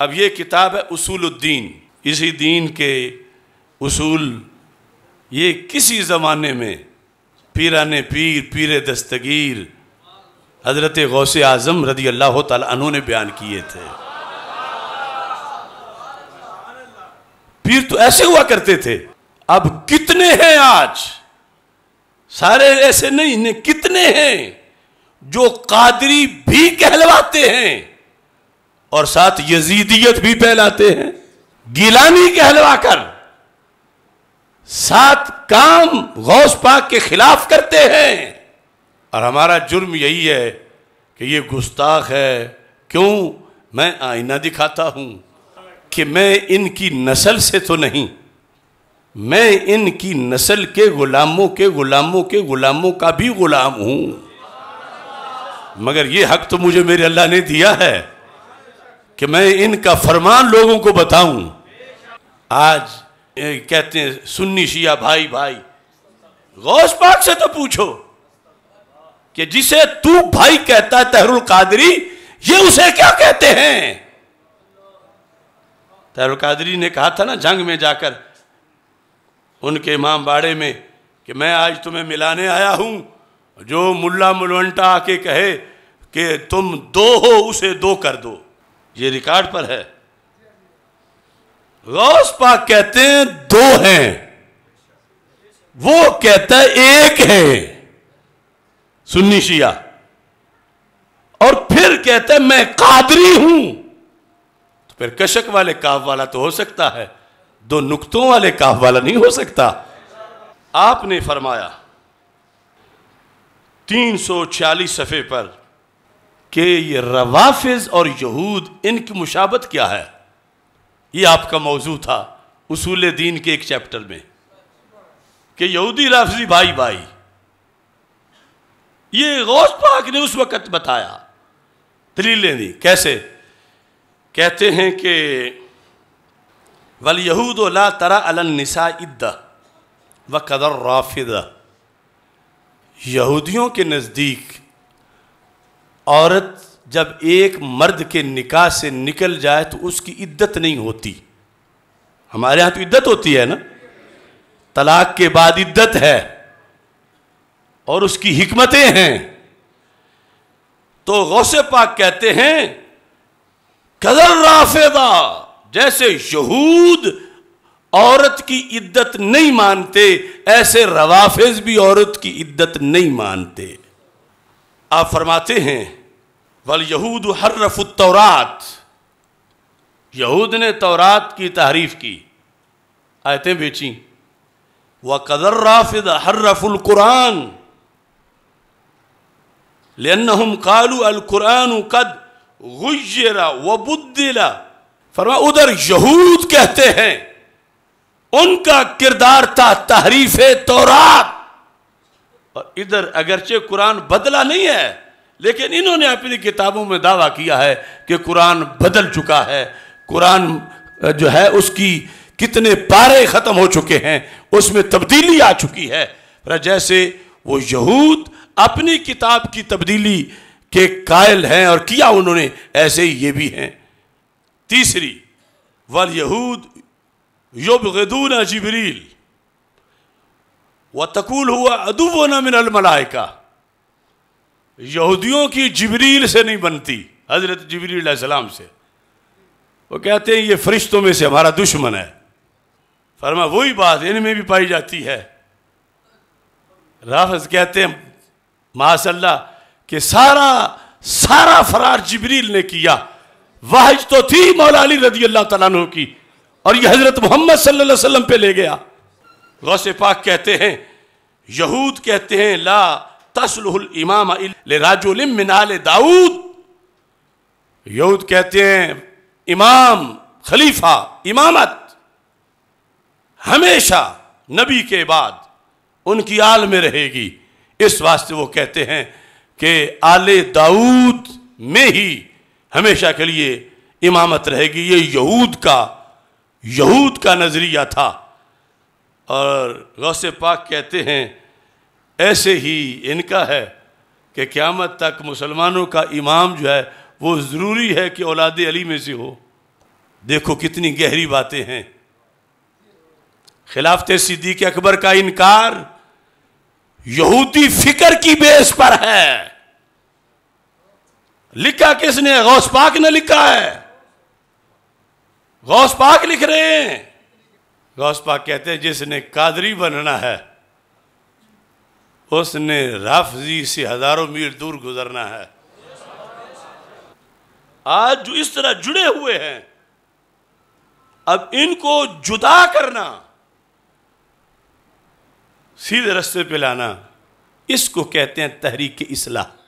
अब ये किताब है उसूलुद्दीन इसी दीन के उसूल ये किसी ज़माने में पीरान पीर पीर दस्तगीर हज़रत गौस आज़म रदी अल्लाह तु ने बयान किए थे पीर तो ऐसे हुआ करते थे अब कितने हैं आज सारे ऐसे नहीं ने कितने हैं जो कादरी भी कहलवाते हैं और साथ यजीदियत भी फैलाते हैं गिलानी कहलवाकर सात काम गौस पाक के खिलाफ करते हैं और हमारा जुर्म यही है कि ये गुस्ताख है क्यों मैं आईना दिखाता हूं कि मैं इनकी नस्ल से तो नहीं मैं इनकी नस्ल के गुलामों के गुलामों के गुलामों का भी गुलाम हूं मगर ये हक तो मुझे मेरे अल्लाह ने दिया है कि मैं इनका फरमान लोगों को बताऊं आज कहते हैं सुन्नी शिया भाई भाई गौस पाक से तो पूछो कि जिसे तू भाई कहता है तहरुल कादरी ये उसे क्या कहते हैं तहरुल कादरी ने कहा था ना जंग में जाकर उनके इमाम बाड़े में कि मैं आज तुम्हें मिलाने आया हूं जो मुल्ला मुलवंटा आके कहे कि तुम दो हो उसे दो कर दो ये रिकॉर्ड पर है गौस पाक कहते हैं दो हैं वो कहता है एक है सुन्नी शिया और फिर कहता है मैं कादरी हूं तो फिर कशक वाले काफ वाला तो हो सकता है दो नुकतों वाले काफ वाला नहीं हो सकता आपने फरमाया तीन सौ छियालीस सफ़े पर कि ये रवाफिज और यहूद इनकी मुशाबत क्या है ये आपका मौजू था उसूल दीन के एक चैप्टर में कि यहूदी राफजी भाई भाई ये गौस पाक ने उस वक़्त बताया दलीलें दी कैसे कहते हैं कि वल यहूद ला तरा अलनसा इद व कदर राफिद यहूदियों के नज़दीक औरत जब एक मर्द के निकाह से निकल जाए तो उसकी इद्दत नहीं होती हमारे यहां तो इद्दत होती है ना तलाक के बाद इद्दत है और उसकी हिकमतें हैं तो गौसे पाक कहते हैं कदर राफेदा जैसे यहूद औरत की इद्दत नहीं मानते ऐसे रवाफेज भी औरत की इद्दत नहीं मानते आप फरमाते हैं वल यहूद हर्रफुतौरात यहूद ने तौरात की तहरीफ की आयतें बेची व कदर राफिद हर्रफुल कुरान हम कालू कुरान कद गुजरा व बुद्दिला फरमा उधर यहूद कहते हैं उनका किरदार था तहरीफ तौरात और इधर अगरचे कुरान बदला नहीं है लेकिन इन्होंने अपनी किताबों में दावा किया है कि कुरान बदल चुका है कुरान जो है उसकी कितने पारे ख़त्म हो चुके हैं उसमें तब्दीली आ चुकी है जैसे वो यहूद अपनी किताब की तब्दीली के कायल हैं और किया उन्होंने ऐसे ही ये भी हैं तीसरी वल यहूद युबगदून जिबरील व तकूल हुआ अदुबोना मिन अलमलाइका यहूदियों की जबरील से नहीं बनती हज़रत जबरीसम से वो कहते हैं ये फरिश्तों में से हमारा दुश्मन है फरमा वही बात इनमें भी पाई जाती है राफज कहते हैं माशल्ला के सारा सारा फरार जबरील ने किया वाहज तो थी मौलानी रजी अल्लाह तला की और ये हज़रत मोहम्मद सल्लल्लाहु अलैहि वसल्लम पे ले गया गौस पाक कहते हैं यहूद कहते हैं ला तसलहुल इमाम राजुलिम मिनाल दाऊद यहूद कहते हैं इमाम खलीफा इमामत हमेशा नबी के बाद उनकी आल में रहेगी इस वास्ते वो कहते हैं कि आले दाऊद में ही हमेशा के लिए इमामत रहेगी ये यहूद का यहूद का नज़रिया था और गौसे पाक कहते हैं ऐसे ही इनका है कि क़्यामत तक मुसलमानों का इमाम जो है वो ज़रूरी है कि औलाद अली में से हो देखो कितनी गहरी बातें हैं खिलाफत सिद्दीक अकबर का इनकार यहूदी फिक्र की बेस पर है लिखा किसने गौस पाक ने लिखा है गौस पाक लिख रहे हैं गौस पाक कहते हैं जिसने कादरी बनना है उसने राफजी से हजारों मील दूर गुजरना है आज जो इस तरह जुड़े हुए हैं अब इनको जुदा करना सीधे रस्ते पे लाना इसको कहते हैं तहरीक इसलाह